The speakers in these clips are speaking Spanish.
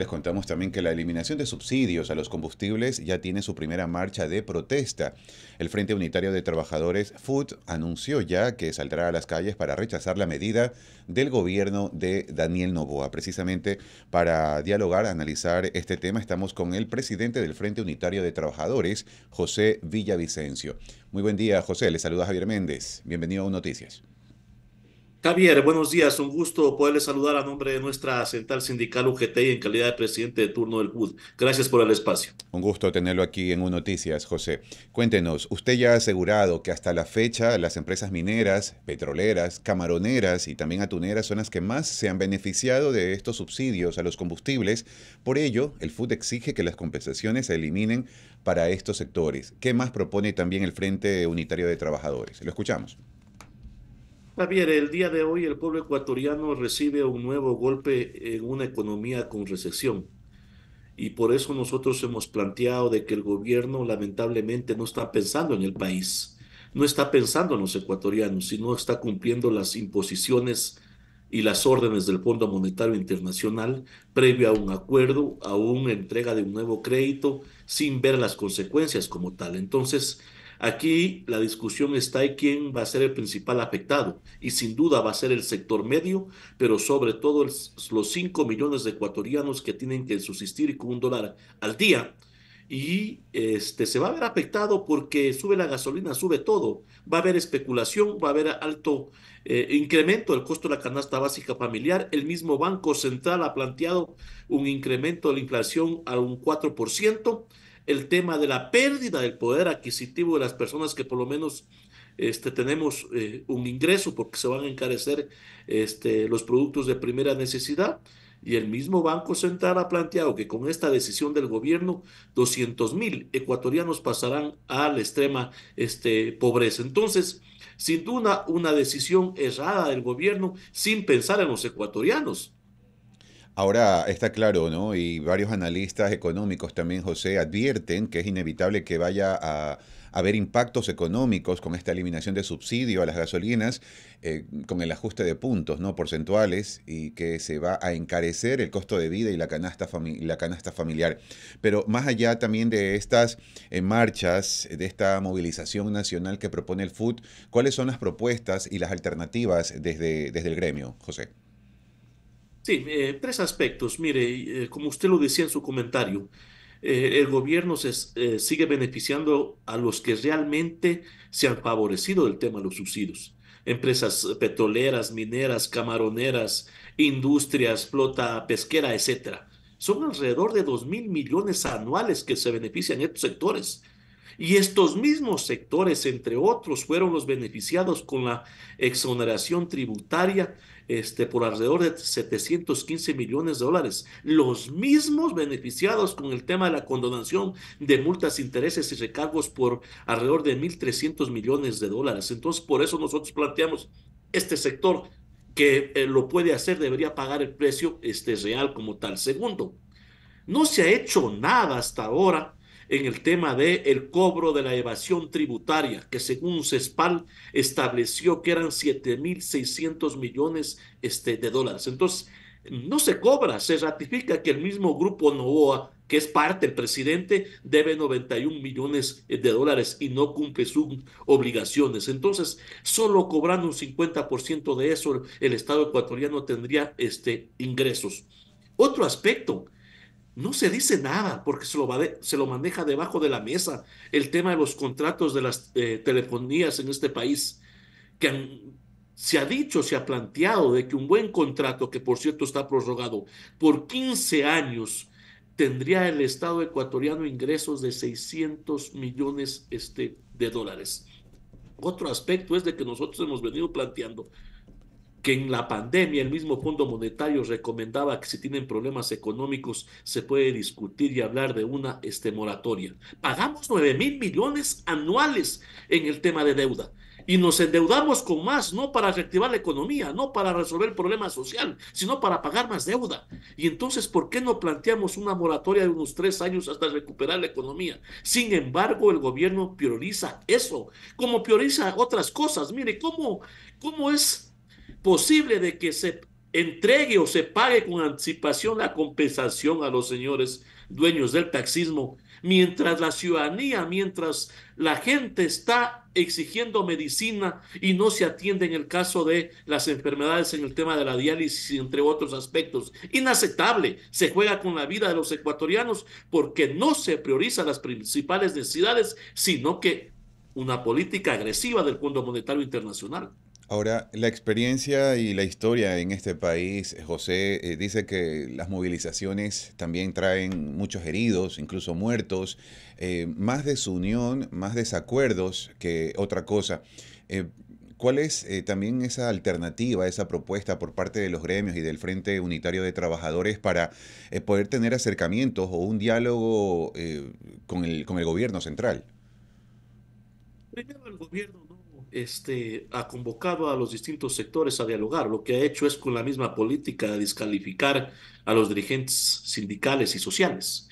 les contamos también que la eliminación de subsidios a los combustibles ya tiene su primera marcha de protesta. El Frente Unitario de Trabajadores FUT anunció ya que saldrá a las calles para rechazar la medida del gobierno de Daniel Novoa. Precisamente para dialogar, analizar este tema, estamos con el presidente del Frente Unitario de Trabajadores, José Villavicencio. Muy buen día, José. Les saluda Javier Méndez. Bienvenido a Noticias. Javier, buenos días. Un gusto poderle saludar a nombre de nuestra central sindical UGT en calidad de presidente de turno del FUD. Gracias por el espacio. Un gusto tenerlo aquí en U Noticias, José. Cuéntenos, usted ya ha asegurado que hasta la fecha las empresas mineras, petroleras, camaroneras y también atuneras son las que más se han beneficiado de estos subsidios a los combustibles. Por ello, el FUD exige que las compensaciones se eliminen para estos sectores. ¿Qué más propone también el Frente Unitario de Trabajadores? Lo escuchamos el día de hoy el pueblo ecuatoriano recibe un nuevo golpe en una economía con recesión. Y por eso nosotros hemos planteado de que el gobierno lamentablemente no está pensando en el país, no está pensando en los ecuatorianos, sino está cumpliendo las imposiciones y las órdenes del Fondo Monetario Internacional previo a un acuerdo, a una entrega de un nuevo crédito, sin ver las consecuencias como tal. Entonces, Aquí la discusión está en quién va a ser el principal afectado y sin duda va a ser el sector medio, pero sobre todo los 5 millones de ecuatorianos que tienen que subsistir con un dólar al día. Y este, se va a ver afectado porque sube la gasolina, sube todo. Va a haber especulación, va a haber alto eh, incremento del costo de la canasta básica familiar. El mismo Banco Central ha planteado un incremento de la inflación a un 4% el tema de la pérdida del poder adquisitivo de las personas que por lo menos este, tenemos eh, un ingreso porque se van a encarecer este, los productos de primera necesidad. Y el mismo Banco Central ha planteado que con esta decisión del gobierno, 200 mil ecuatorianos pasarán a la extrema este, pobreza. Entonces, sin duda, una decisión errada del gobierno sin pensar en los ecuatorianos. Ahora está claro, ¿no? Y varios analistas económicos también, José, advierten que es inevitable que vaya a haber impactos económicos con esta eliminación de subsidio a las gasolinas, eh, con el ajuste de puntos, ¿no? Porcentuales, y que se va a encarecer el costo de vida y la canasta, familiar. Pero más allá también de estas eh, marchas, de esta movilización nacional que propone el FUT, ¿cuáles son las propuestas y las alternativas desde, desde el gremio, José? Sí, eh, tres aspectos. Mire, eh, como usted lo decía en su comentario, eh, el gobierno sigue beneficiando a los que realmente se han favorecido del tema de los subsidios. Empresas petroleras, mineras, camaroneras, industrias, flota pesquera, etcétera. Son alrededor de 2 mil millones anuales que se benefician estos sectores y estos mismos sectores, entre otros, fueron los beneficiados con la exoneración tributaria este, por alrededor de 715 millones de dólares. Los mismos beneficiados con el tema de la condonación de multas, intereses y recargos por alrededor de 1.300 millones de dólares. Entonces, por eso nosotros planteamos este sector que eh, lo puede hacer debería pagar el precio este, real como tal. Segundo, no se ha hecho nada hasta ahora en el tema de el cobro de la evasión tributaria, que según CESPAL estableció que eran 7.600 millones este, de dólares. Entonces, no se cobra, se ratifica que el mismo grupo Novoa, que es parte, del presidente, debe 91 millones de dólares y no cumple sus obligaciones. Entonces, solo cobrando un 50% de eso, el Estado ecuatoriano tendría este, ingresos. Otro aspecto no se dice nada porque se lo, se lo maneja debajo de la mesa el tema de los contratos de las eh, telefonías en este país, que se ha dicho, se ha planteado de que un buen contrato, que por cierto está prorrogado por 15 años, tendría el Estado ecuatoriano ingresos de 600 millones este, de dólares. Otro aspecto es de que nosotros hemos venido planteando que en la pandemia el mismo Fondo Monetario recomendaba que si tienen problemas económicos se puede discutir y hablar de una este, moratoria. Pagamos 9 mil millones anuales en el tema de deuda y nos endeudamos con más, no para reactivar la economía, no para resolver problemas problema social, sino para pagar más deuda. Y entonces, ¿por qué no planteamos una moratoria de unos tres años hasta recuperar la economía? Sin embargo, el gobierno prioriza eso, como prioriza otras cosas. Mire, ¿cómo, cómo es posible de que se entregue o se pague con anticipación la compensación a los señores dueños del taxismo, mientras la ciudadanía, mientras la gente está exigiendo medicina y no se atiende en el caso de las enfermedades en el tema de la diálisis, entre otros aspectos. Inaceptable, se juega con la vida de los ecuatorianos porque no se priorizan las principales necesidades, sino que una política agresiva del Fondo Monetario Internacional. Ahora, la experiencia y la historia en este país, eh, José, eh, dice que las movilizaciones también traen muchos heridos, incluso muertos, eh, más desunión, más desacuerdos que otra cosa. ¿Cuál es también esa alternativa, esa propuesta por parte de los gremios y del Frente Unitario de Trabajadores para poder tener acercamientos o un diálogo con el, con, el, gobierno central? el gobierno este, ha convocado a los distintos sectores a dialogar. Lo que ha hecho es con la misma política de descalificar a los dirigentes sindicales y sociales.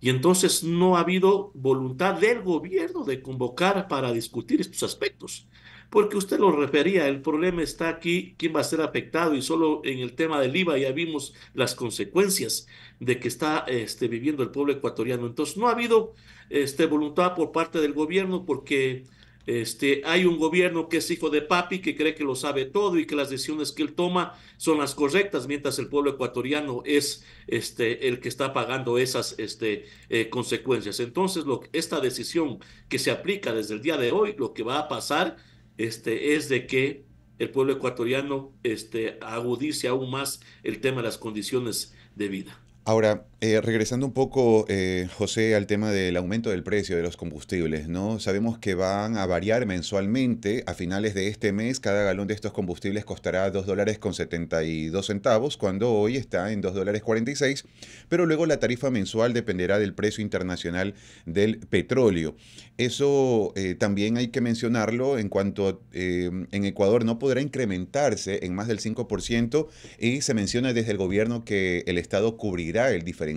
Y entonces no ha habido voluntad del gobierno de convocar para discutir estos aspectos. Porque usted lo refería, el problema está aquí, quién va a ser afectado y solo en el tema del IVA ya vimos las consecuencias de que está este, viviendo el pueblo ecuatoriano. Entonces no ha habido este, voluntad por parte del gobierno porque este, hay un gobierno que es hijo de papi, que cree que lo sabe todo y que las decisiones que él toma son las correctas, mientras el pueblo ecuatoriano es este, el que está pagando esas este, eh, consecuencias. Entonces, lo, esta decisión que se aplica desde el día de hoy, lo que va a pasar este, es de que el pueblo ecuatoriano este, agudice aún más el tema de las condiciones de vida. Ahora, eh, regresando un poco, eh, José, al tema del aumento del precio de los combustibles, ¿no? Sabemos que van a variar mensualmente. A finales de este mes, cada galón de estos combustibles costará dos dólares con 72 centavos, cuando hoy está en $2.46. dólares pero luego la tarifa mensual dependerá del precio internacional del petróleo. Eso eh, también hay que mencionarlo en cuanto en Ecuador no podrá incrementarse en más del 5% y se menciona desde el gobierno que el Estado cubrirá el diferencial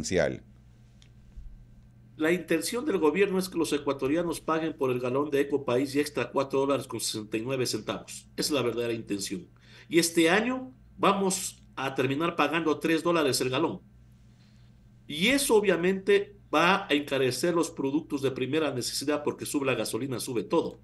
la intención del gobierno es que los ecuatorianos paguen por el galón de Ecopaís y extra 4 dólares con 69 centavos. Es la verdadera intención. Y este año vamos a terminar pagando 3 dólares el galón. Y eso obviamente va a encarecer los productos de primera necesidad porque sube la gasolina, sube todo.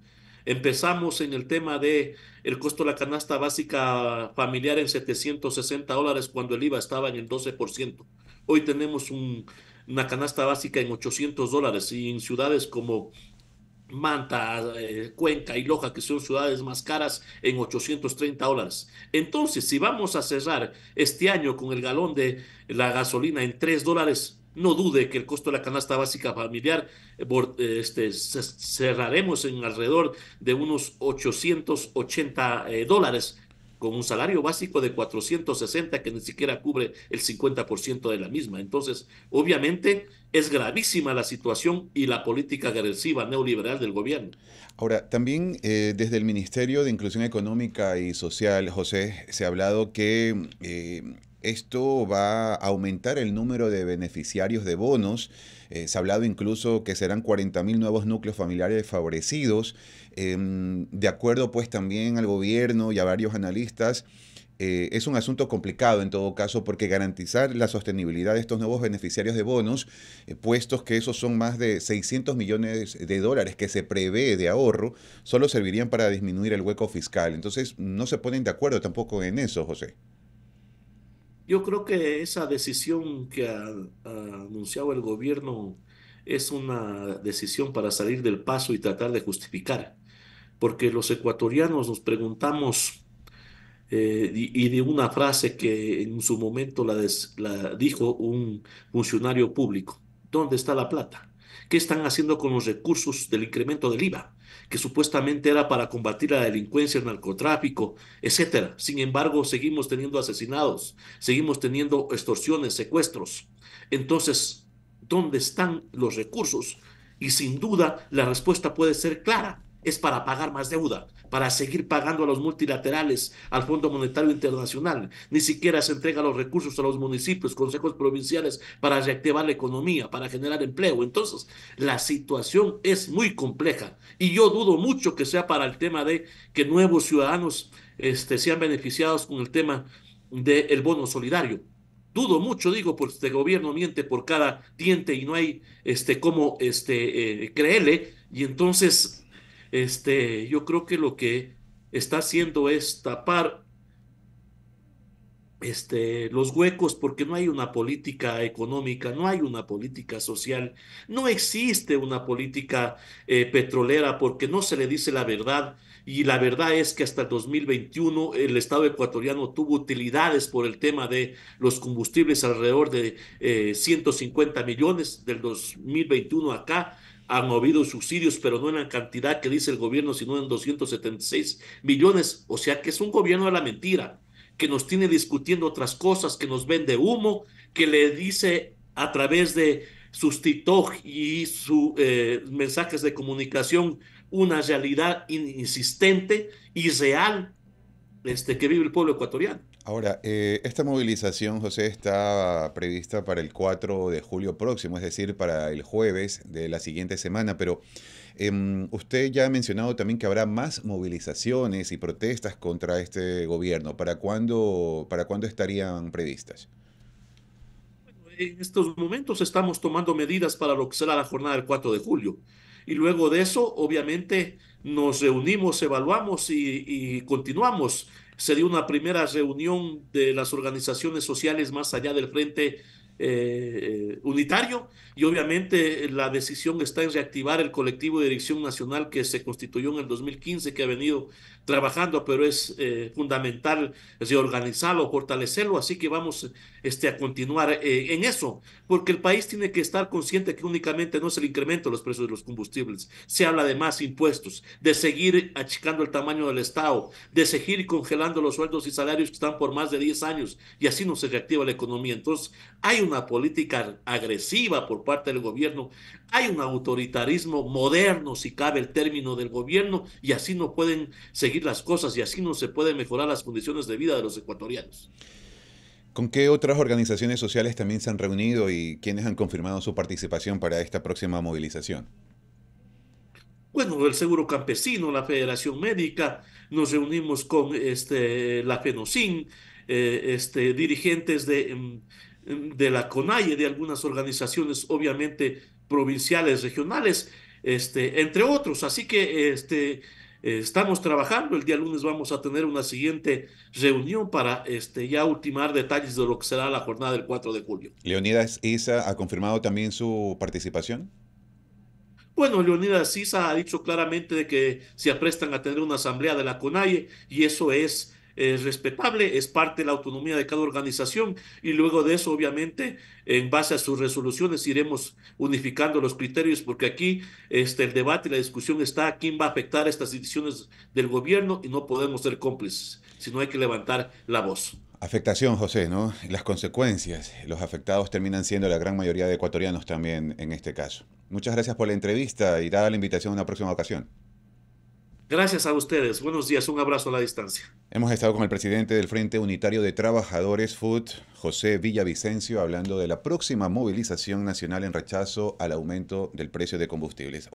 Empezamos en el tema de el costo de la canasta básica familiar en 760 dólares cuando el IVA estaba en el 12%. Hoy tenemos un, una canasta básica en 800 dólares y en ciudades como Manta, eh, Cuenca y Loja, que son ciudades más caras, en 830 dólares. Entonces, si vamos a cerrar este año con el galón de la gasolina en 3 dólares, no dude que el costo de la canasta básica familiar eh, eh, este, cerraremos en alrededor de unos 880 dólares con un salario básico de 460 que ni siquiera cubre el 50% de la misma. Entonces, obviamente es gravísima la situación y la política agresiva neoliberal del gobierno. Ahora, también eh, desde el Ministerio de Inclusión Económica y Social, José, se ha hablado que... Eh, esto va a aumentar el número de beneficiarios de bonos. Eh, se ha hablado incluso que serán 40.000 nuevos núcleos familiares favorecidos. Em, de acuerdo pues también al gobierno y a varios analistas, eh, es un asunto complicado en todo caso porque garantizar la sostenibilidad de estos nuevos beneficiarios de bonos, eh, puestos que esos son más de 600 millones de dólares que se prevé de ahorro, solo servirían para disminuir el hueco fiscal. Entonces no se ponen de acuerdo tampoco en eso, José. Yo creo que esa decisión que ha, anunciado el gobierno es una decisión para salir del paso y tratar de justificar, porque los ecuatorianos nos preguntamos, eh, y, de una frase que en su momento la dijo un funcionario público, ¿dónde está la plata? ¿Qué están haciendo con los recursos del incremento del IVA? que supuestamente era para combatir la delincuencia, el narcotráfico, etcétera. Sin embargo, seguimos teniendo asesinados, seguimos teniendo extorsiones, secuestros. Entonces, ¿dónde están los recursos? Y sin duda, la respuesta puede ser clara es para pagar más deuda, para seguir pagando a los multilaterales, al Fondo Monetario Internacional. Ni siquiera se entrega los recursos a los municipios, consejos provinciales para reactivar la economía, para generar empleo. Entonces, la situación es muy compleja y yo dudo mucho que sea para el tema de que nuevos ciudadanos este, sean beneficiados con el tema del bono solidario. Dudo mucho, digo, porque este gobierno miente por cada diente y no hay este, cómo este, eh, creerle. Y entonces este, yo creo que lo que está haciendo es tapar este, los huecos porque no hay una política económica, no hay una política social, no existe una política eh, petrolera porque no se le dice la verdad. Y la verdad es que hasta el 2021 el Estado ecuatoriano tuvo utilidades por el tema de los combustibles alrededor de 150 eh, millones del 2021 acá han habido subsidios, pero no en la cantidad que dice el gobierno, sino en 276 millones. O sea que es un gobierno de la mentira, que nos tiene discutiendo otras cosas, que nos vende humo, que le dice a través de sus TikTok y sus eh, mensajes de comunicación una realidad insistente y real este, que vive el pueblo ecuatoriano. Ahora, eh, esta movilización, José, está prevista para el 4 de julio próximo, es decir, para el jueves de la siguiente semana, pero em, usted ya ha mencionado también que habrá más movilizaciones y protestas contra este gobierno. ¿Para cuándo, para cuándo estarían previstas? En estos momentos estamos tomando medidas para lo que será la jornada del 4 de julio. Y luego de eso, obviamente, nos reunimos, evaluamos y, y continuamos se dio una primera reunión de las organizaciones sociales más allá del frente eh, unitario y obviamente la decisión está en reactivar el colectivo de dirección nacional que se constituyó en el 2015, que ha venido trabajando, pero es eh, fundamental reorganizarlo, fortalecerlo, así que vamos este, a continuar eh, en eso, porque el país tiene que estar consciente que únicamente no es el incremento de los precios de los combustibles, se habla de más impuestos, de seguir achicando el tamaño del Estado, de seguir congelando los sueldos y salarios que están por más de 10 años y así no se reactiva la economía. Entonces, hay una política agresiva por parte del gobierno, hay un autoritarismo moderno, si cabe el término del gobierno, y así no pueden seguir las cosas y así no se pueden mejorar las condiciones de vida de los ecuatorianos. ¿Con qué otras organizaciones sociales también se han reunido y quiénes han confirmado su participación para esta próxima movilización? bueno, el Seguro Campesino, la Federación Médica, nos reunimos con este, la FENOCIN, eh, este, dirigentes de, mm, de la CONAIE, de algunas organizaciones, obviamente provinciales, regionales, este, entre otros. Así que este, estamos trabajando. El día lunes vamos a tener una siguiente reunión para este, ya ultimar detalles de lo que será la jornada del 4 de julio. Leonidas Isa ha confirmado también su participación. Bueno, Leonidas Isa ha dicho claramente que se aprestan a tener una asamblea de la CONAIE y eso es es respetable, es parte de la autonomía de cada organización y luego de eso, obviamente, en base a sus resoluciones iremos unificando los criterios porque aquí este, el debate y la discusión está quién va a afectar estas decisiones del gobierno y no podemos ser cómplices, sino hay que levantar la voz. Afectación, José, ¿no? Las consecuencias. Los afectados terminan siendo la gran mayoría de ecuatorianos también en este caso. Muchas gracias por la entrevista y dar la invitación a una próxima ocasión. Gracias a ustedes. Buenos días. Un abrazo a la distancia. Hemos estado con el presidente del Frente Unitario de Trabajadores Food José Villavicencio, hablando de la próxima movilización nacional en rechazo al aumento del precio de combustibles.